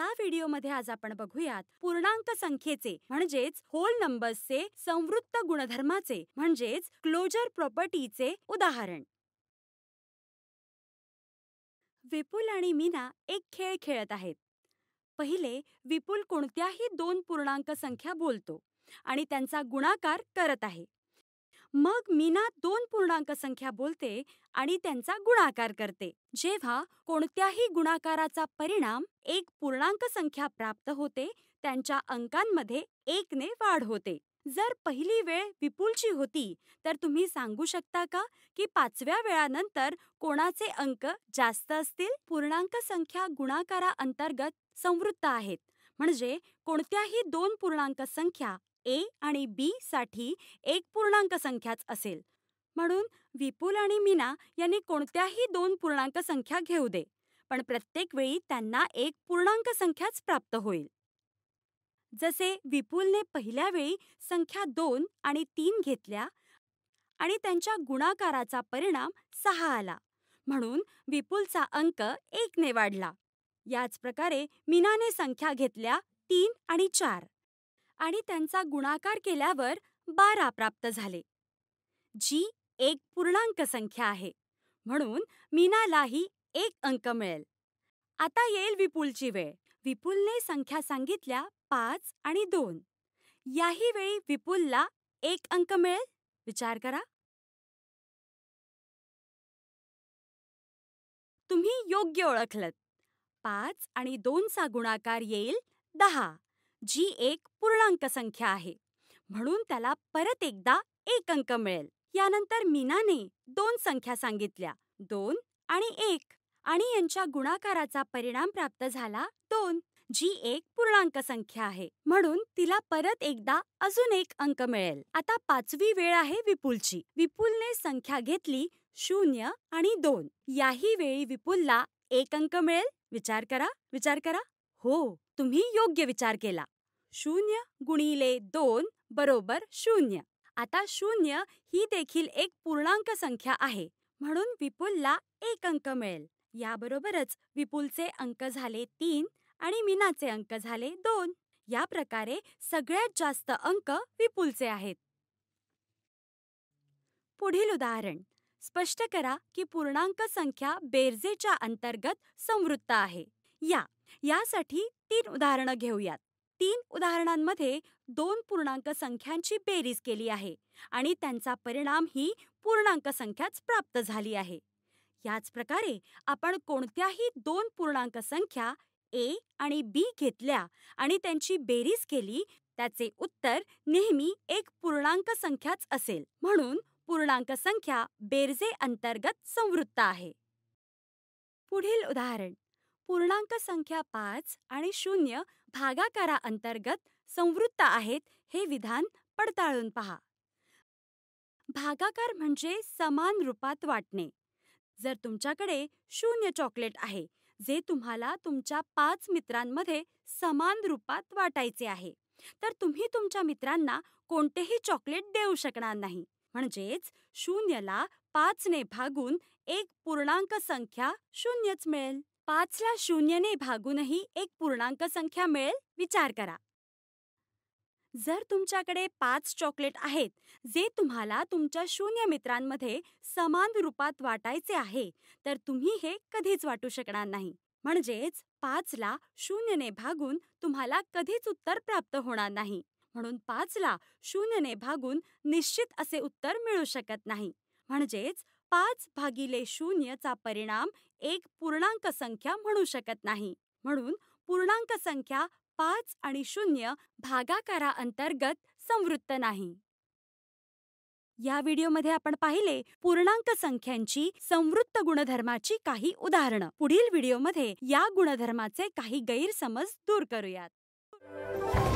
या व्हिडिओमध्ये आज आपण बघूयात पूर्णांक संख्येचे म्हणजेच होल नंबर्सचे संवृत्त गुणधर्माचे म्हणजेच क्लोजर प्रॉपर्टीचे उदाहरण विपुल आणि मीना एक खेळ खेळत आहेत पहिले विपुल कोणत्याही दोन पूर्णांक संख्या बोलतो आणि त्यांचा गुणाकार करत आहे मग मीना दोन पूर्णांक संख्या बोलते आणि त्यांचा गुणाकार करते जेव्हा कोणत्याही गुणाकाराचा परिणाम एक पूर्णांक संख्या प्राप्त होते त्यांच्या अंकांमध्ये एकने वाढ होते जर पहिली वेळ विपुलची होती तर तुम्ही सांगू शकता का की पाचव्या वेळानंतर कोणाचे अंक जास्त असतील पूर्णांक संख्या गुणाकारा अंतर्गत संवृत्त आहेत म्हणजे कोणत्याही दोन पूर्णांक संख्या ए आणि बी साठी एक पूर्णांक संख्याच असेल म्हणून विपुल आणि मीना यांनी कोणत्याही दोन पूर्णांक संख्या घेऊ दे पण प्रत्येक वेळी त्यांना एक पूर्णांक संख्याच प्राप्त होईल जसे विपुलने पहिल्या वेळी संख्या दोन आणि तीन घेतल्या आणि त्यांच्या गुणाकाराचा परिणाम सहा आला म्हणून विपुलचा अंक एकने वाढला याच प्रकारे मीनाने संख्या घेतल्या तीन आणि चार आणि त्यांचा गुणाकार केल्यावर बारा प्राप्त झाले जी एक पूर्णांक संख्या आहे म्हणून मीनालाही एक अंक मिळेल आता येईल विपुलची वेळ विपुलने संख्या सांगितल्या पाच आणि दोन याही वेळी विपुलला एक अंक मिळेल विचार करा तुम्ही योग्य ओळखलत पाच आणि दोनचा गुणाकार येईल दहा जी एक पूर्णांक संख्या आहे म्हणून त्याला परत एकदा एक अंक मिळेल यानंतर मीनाने दोन संख्या सांगितल्या दोन आणि एक आणि यांच्या गुणाकाराचा परिणाम प्राप्त झाला दोन जी एक पूर्णांक संख्या आहे म्हणून तिला परत एकदा अजून एक अंक मिळेल आता पाचवी वेळ आहे विपुलची विपुलने संख्या घेतली शून्य आणि दोन याही वेळी विपुलला एक अंक मिळेल विचार करा विचार करा हो तुम्ही योग्य विचार केला शून्य गुणिले दोन बरोबर शून्य आता शून्य ही देखील एक पूर्णांक संख्या आहे म्हणून विपुलला एक अंक मिळेल याबरोबरच विपुलचे अंक झाले तीन आणि मीनाचे अंक झाले दोन या प्रकारे सगळ्यात जास्त अंक विपुलचे आहेत पुढील उदाहरण स्पष्ट करा की पूर्णांक संख्या बेरजेच्या अंतर्गत संवृत्त आहे या यासाठी तीन उदाहरणं घेऊयात तीन उदाहरणांमध्ये दोन पूर्णांक संख्यांची बेरीज केली आहे आणि त्यांचा परिणाम ही पूर्णांक संख्याच प्राप्त झाली आहे याच प्रकारे आपण कोणत्याही दोन पूर्णांक संख्या ए आणि बी घेतल्या आणि त्यांची बेरीज केली त्याचे उत्तर नेहमी एक पूर्णांक संख्याच असेल म्हणून पूर्णांक संख्या बेरजे अंतर्गत संवृत्त आहे पुढील उदाहरण पूर्णांक संख्या पाच आणि शून्य अंतर्गत संवृत्त आहेत हे विधान पडताळून पहा भागाकार म्हणजे समान रूपात वाटणे जर तुमच्याकडे शून्य चॉकलेट आहे जे तुम्हाला तुमच्या पाच मित्रांमध्ये समान रूपात वाटायचे आहे तर तुम्ही तुमच्या मित्रांना कोणतेही चॉकलेट देऊ शकणार नाही म्हणजेच शून्यला पाचने भागून एक पूर्णांक संख्या शून्यच मिळेल पाचला शून्यने भागूनही एक पूर्णांक संख्या मिळेल विचार करा जर तुमच्याकडे पाच चॉकलेट आहेत जे तुम्हाला तुमच्या शून्य मित्रांमध्ये समान रूपात वाटायचे आहे तर तुम्ही हे कधीच वाटू शकणार नाही म्हणजेच पाचला शून्यने भागून तुम्हाला कधीच उत्तर प्राप्त होणार नाही म्हणून पाचला शून्यने भागून निश्चित असे उत्तर मिळू शकत नाही म्हणजेच पाच भागिले शून्य चा परिणाम एक पूर्णांक संख्या म्हणू शकत नाही म्हणून पूर्णांक संख्या पाच आणि शून्य अंतर्गत संवृत्त नाही या व्हिडिओमध्ये आपण पाहिले पूर्णांक संख्यांची संवृत्त गुणधर्माची काही उदाहरणं पुढील व्हिडिओमध्ये या गुणधर्माचे काही गैरसमज दूर करूयात